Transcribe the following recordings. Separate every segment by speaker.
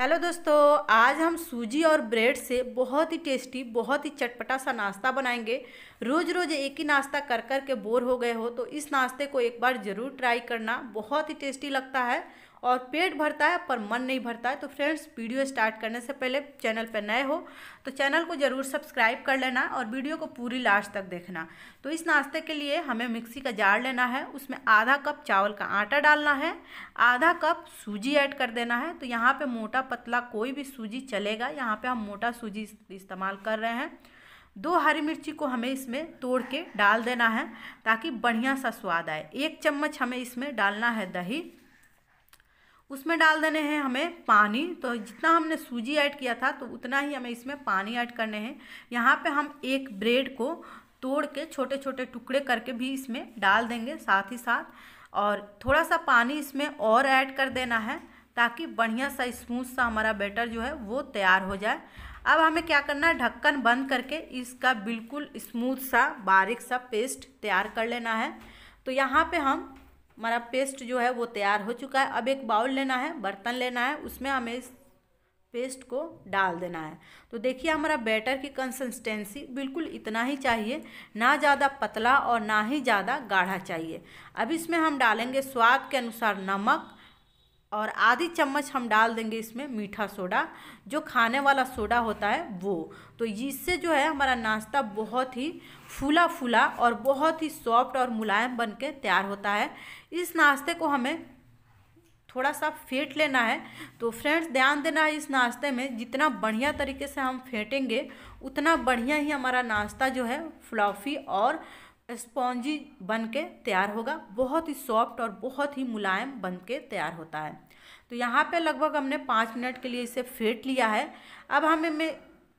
Speaker 1: hello दोस्तों आज हम सूजी और ब्रेड से बहुत ही टेस्टी बहुत ही चटपटा सा नाश्ता बनाएंगे रोज़ रोज़ एक ही नाश्ता कर कर के बोर हो गए हो तो इस नाश्ते को एक बार ज़रूर ट्राई करना बहुत ही टेस्टी लगता है और पेट भरता है पर मन नहीं भरता है तो फ्रेंड्स वीडियो स्टार्ट करने से पहले चैनल पर नए हो तो चैनल को ज़रूर सब्सक्राइब कर लेना और वीडियो को पूरी लास्ट तक देखना तो इस नाश्ते के लिए हमें मिक्सी का जार लेना है उसमें आधा कप चावल का आटा डालना है आधा कप सूजी ऐड कर देना है तो यहाँ पर मोटा पतला कोई भी सूजी चलेगा यहाँ पर हम मोटा सूजी इस्तेमाल कर रहे हैं दो हरी मिर्ची को हमें इसमें तोड़ के डाल देना है ताकि बढ़िया सा स्वाद आए एक चम्मच हमें इसमें डालना है दही उसमें डाल देने हैं हमें पानी तो जितना हमने सूजी ऐड किया था तो उतना ही हमें इसमें पानी ऐड करने हैं यहाँ पे हम एक ब्रेड को तोड़ के छोटे छोटे टुकड़े करके भी इसमें डाल देंगे साथ ही साथ और थोड़ा सा पानी इसमें और ऐड कर देना है ताकि बढ़िया सा स्मूथ सा हमारा बैटर जो है वो तैयार हो जाए अब हमें क्या करना है ढक्कन बंद करके इसका बिल्कुल स्मूथ सा बारिक सा पेस्ट तैयार कर लेना है तो यहाँ पे हम हमारा पेस्ट जो है वो तैयार हो चुका है अब एक बाउल लेना है बर्तन लेना है उसमें हमें इस पेस्ट को डाल देना है तो देखिए हमारा बैटर की कंसिस्टेंसी बिल्कुल इतना ही चाहिए ना ज़्यादा पतला और ना ही ज़्यादा गाढ़ा चाहिए अब इसमें हम डालेंगे स्वाद के अनुसार नमक और आधी चम्मच हम डाल देंगे इसमें मीठा सोडा जो खाने वाला सोडा होता है वो तो इससे जो है हमारा नाश्ता बहुत ही फूला फूला और बहुत ही सॉफ्ट और मुलायम बन के तैयार होता है इस नाश्ते को हमें थोड़ा सा फेंट लेना है तो फ्रेंड्स ध्यान देना है इस नाश्ते में जितना बढ़िया तरीके से हम फेंटेंगे उतना बढ़िया ही हमारा नाश्ता जो है फ्लॉफी और स्पॉन्जी बन के तैयार होगा बहुत ही सॉफ्ट और बहुत ही मुलायम बन के तैयार होता है तो यहाँ पे लगभग हमने पाँच मिनट के लिए इसे फेंट लिया है अब हमें में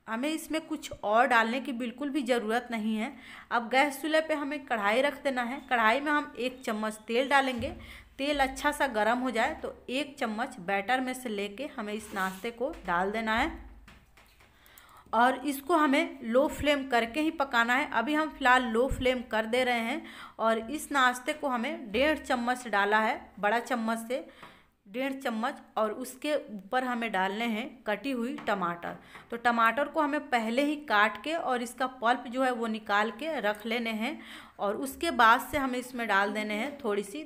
Speaker 1: हमें इसमें कुछ और डालने की बिल्कुल भी ज़रूरत नहीं है अब गैस चूल्हे पे हमें कढ़ाई रख देना है कढ़ाई में हम एक चम्मच तेल डालेंगे तेल अच्छा सा गर्म हो जाए तो एक चम्मच बैटर में से ले हमें इस नाश्ते को डाल देना है और इसको हमें लो फ्लेम करके ही पकाना है अभी हम फिलहाल लो फ्लेम कर दे रहे हैं और इस नाश्ते को हमें डेढ़ चम्मच डाला है बड़ा चम्मच से डेढ़ चम्मच और उसके ऊपर हमें डालने हैं कटी हुई टमाटर तो टमाटर को हमें पहले ही काट के और इसका पल्प जो है वो निकाल के रख लेने हैं और उसके बाद से हमें इसमें डाल देने हैं थोड़ी सी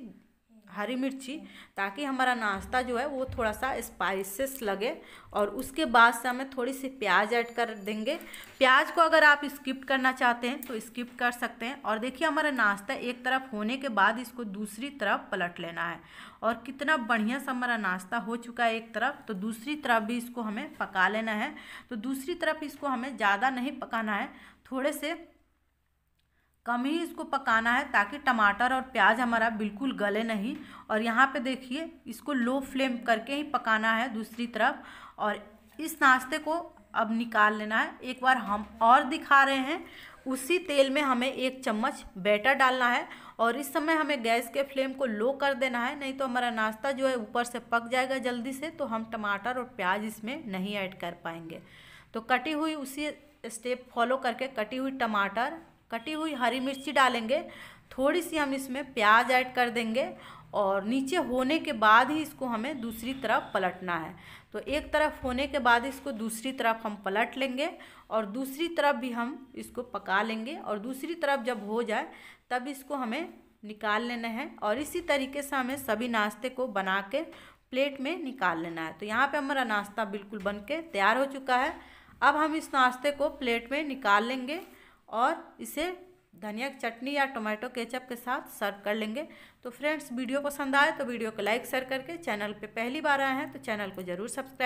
Speaker 1: हरी मिर्ची ताकि हमारा नाश्ता जो है वो थोड़ा सा स्पाइसेस लगे और उसके बाद से हमें थोड़ी सी प्याज ऐड कर देंगे प्याज को अगर आप स्किप करना चाहते हैं तो स्किप कर सकते हैं और देखिए हमारा नाश्ता एक तरफ होने के बाद इसको दूसरी तरफ पलट लेना है और कितना बढ़िया सा हमारा नाश्ता हो चुका है एक तरफ तो दूसरी तरफ भी इसको हमें पका लेना है तो दूसरी तरफ इसको हमें ज़्यादा नहीं पकाना है थोड़े से कम ही इसको पकाना है ताकि टमाटर और प्याज हमारा बिल्कुल गले नहीं और यहाँ पे देखिए इसको लो फ्लेम करके ही पकाना है दूसरी तरफ और इस नाश्ते को अब निकाल लेना है एक बार हम और दिखा रहे हैं उसी तेल में हमें एक चम्मच बैटर डालना है और इस समय हमें गैस के फ्लेम को लो कर देना है नहीं तो हमारा नाश्ता जो है ऊपर से पक जाएगा जल्दी से तो हम टमाटर और प्याज इसमें नहीं ऐड कर पाएंगे तो कटी हुई उसी स्टेप फॉलो करके कटी हुई टमाटर कटी हुई हरी मिर्ची डालेंगे थोड़ी सी हम इसमें प्याज ऐड कर देंगे और नीचे होने के बाद ही इसको हमें दूसरी तरफ पलटना है तो एक तरफ होने के बाद इसको दूसरी तरफ हम पलट लेंगे और दूसरी तरफ भी हम इसको पका लेंगे और दूसरी तरफ जब हो जाए तब इसको हमें निकाल लेना है और इसी तरीके से हमें सभी नाश्ते को बना के प्लेट में निकाल लेना है तो यहाँ पे हमारा नाश्ता बिल्कुल बन के तैयार हो चुका है अब हम इस नाश्ते को प्लेट में निकाल लेंगे और इसे धनिया की चटनी या टोमेटो केचप के साथ सर्व कर लेंगे तो फ्रेंड्स वीडियो पसंद आए तो वीडियो को लाइक शेयर करके चैनल पे पहली बार आए हैं तो चैनल को ज़रूर सब्सक्राइब